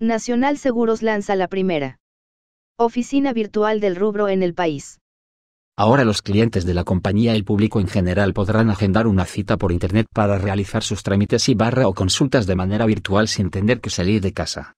Nacional Seguros lanza la primera oficina virtual del rubro en el país. Ahora los clientes de la compañía y el público en general podrán agendar una cita por Internet para realizar sus trámites y barra o consultas de manera virtual sin tener que salir de casa.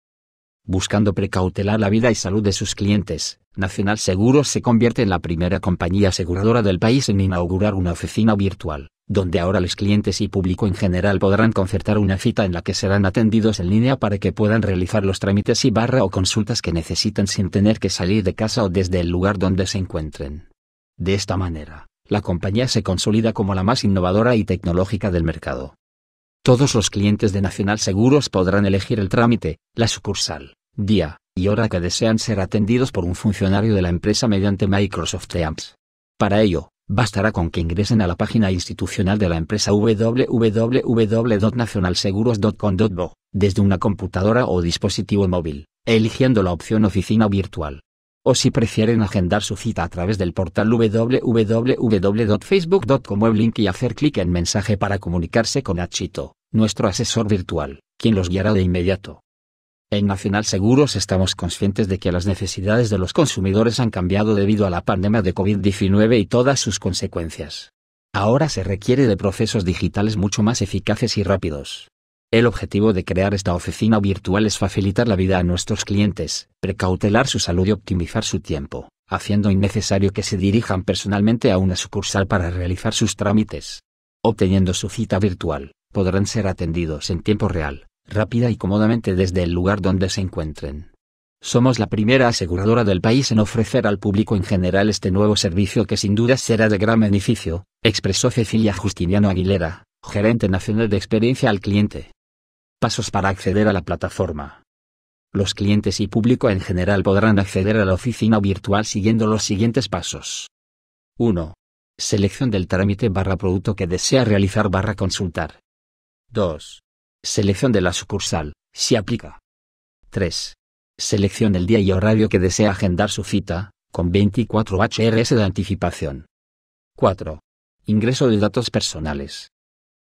Buscando precautelar la vida y salud de sus clientes, Nacional Seguros se convierte en la primera compañía aseguradora del país en inaugurar una oficina virtual donde ahora los clientes y público en general podrán concertar una cita en la que serán atendidos en línea para que puedan realizar los trámites y barra o consultas que necesiten sin tener que salir de casa o desde el lugar donde se encuentren. De esta manera, la compañía se consolida como la más innovadora y tecnológica del mercado. Todos los clientes de Nacional Seguros podrán elegir el trámite, la sucursal, día y hora que desean ser atendidos por un funcionario de la empresa mediante Microsoft Teams. Para ello, Bastará con que ingresen a la página institucional de la empresa www.nacionalseguros.com.bo, desde una computadora o dispositivo móvil, eligiendo la opción Oficina Virtual. O si prefieren agendar su cita a través del portal www.facebook.com link y hacer clic en mensaje para comunicarse con Achito, nuestro asesor virtual, quien los guiará de inmediato. En Nacional Seguros estamos conscientes de que las necesidades de los consumidores han cambiado debido a la pandemia de COVID-19 y todas sus consecuencias. Ahora se requiere de procesos digitales mucho más eficaces y rápidos. El objetivo de crear esta oficina virtual es facilitar la vida a nuestros clientes, precautelar su salud y optimizar su tiempo, haciendo innecesario que se dirijan personalmente a una sucursal para realizar sus trámites. Obteniendo su cita virtual, podrán ser atendidos en tiempo real rápida y cómodamente desde el lugar donde se encuentren. Somos la primera aseguradora del país en ofrecer al público en general este nuevo servicio que sin duda será de gran beneficio, expresó Cecilia Justiniano Aguilera, gerente nacional de experiencia al cliente. Pasos para acceder a la plataforma. Los clientes y público en general podrán acceder a la oficina virtual siguiendo los siguientes pasos. 1. Selección del trámite barra producto que desea realizar barra consultar. 2. Selección de la sucursal, si aplica. 3. Selección el día y horario que desea agendar su cita, con 24 HRS de anticipación. 4. Ingreso de datos personales.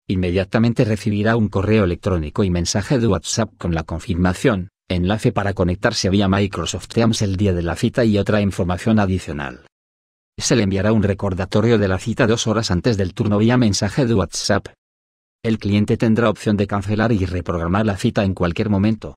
Inmediatamente recibirá un correo electrónico y mensaje de WhatsApp con la confirmación, enlace para conectarse vía Microsoft Teams el día de la cita y otra información adicional. Se le enviará un recordatorio de la cita dos horas antes del turno vía mensaje de WhatsApp, el cliente tendrá opción de cancelar y reprogramar la cita en cualquier momento.